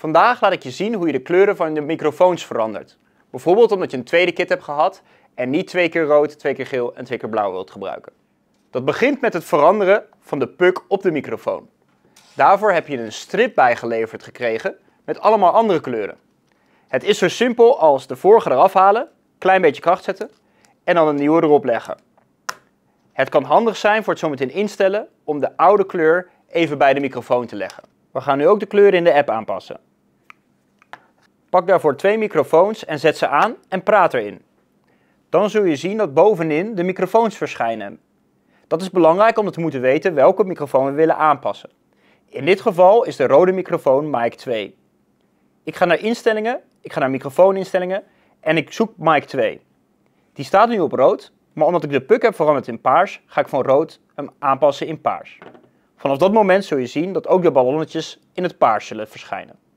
Vandaag laat ik je zien hoe je de kleuren van de microfoons verandert. Bijvoorbeeld omdat je een tweede kit hebt gehad en niet twee keer rood, twee keer geel en twee keer blauw wilt gebruiken. Dat begint met het veranderen van de puck op de microfoon. Daarvoor heb je een strip bijgeleverd gekregen met allemaal andere kleuren. Het is zo simpel als de vorige eraf halen, klein beetje kracht zetten en dan een nieuwe erop leggen. Het kan handig zijn voor het zometeen instellen om de oude kleur even bij de microfoon te leggen. We gaan nu ook de kleuren in de app aanpassen. Pak daarvoor twee microfoons en zet ze aan en praat erin. Dan zul je zien dat bovenin de microfoons verschijnen. Dat is belangrijk om te moeten weten welke microfoon we willen aanpassen. In dit geval is de rode microfoon mic 2. Ik ga naar instellingen, ik ga naar microfooninstellingen en ik zoek mic 2. Die staat nu op rood, maar omdat ik de puck heb veranderd in paars, ga ik van rood hem aanpassen in paars. Vanaf dat moment zul je zien dat ook de ballonnetjes in het paars zullen verschijnen.